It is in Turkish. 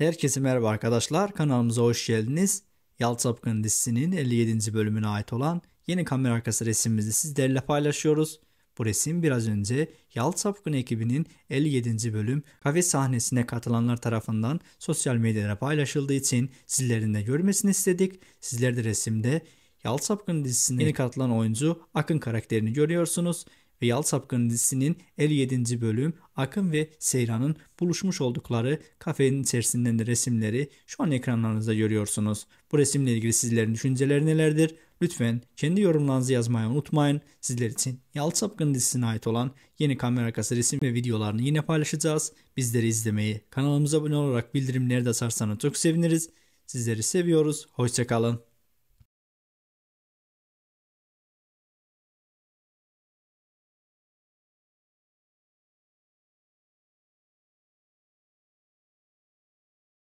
Herkese merhaba arkadaşlar. Kanalımıza hoş geldiniz. Yalt dizisinin 57. bölümüne ait olan yeni kamera arkası resimimizi sizlerle paylaşıyoruz. Bu resim biraz önce Yalt ekibinin 57. bölüm kafe sahnesine katılanlar tarafından sosyal medyada paylaşıldığı için sizlerin de görmesini istedik. Sizler de resimde Yalt Sapkın yeni katılan oyuncu Akın karakterini görüyorsunuz ve Yal dizisinin 57. bölüm Akın ve Seyran'ın buluşmuş oldukları kafenin içerisinden de resimleri şu an ekranlarınızda görüyorsunuz. Bu resimle ilgili sizlerin düşünceleri nelerdir? Lütfen kendi yorumlarınızı yazmayı unutmayın. Sizler için Yal dizisine ait olan yeni kamera arkası resim ve videolarını yine paylaşacağız. Bizleri izlemeyi, kanalımıza abone olarak bildirimleri de açarsanız çok seviniriz. Sizleri seviyoruz. Hoşçakalın.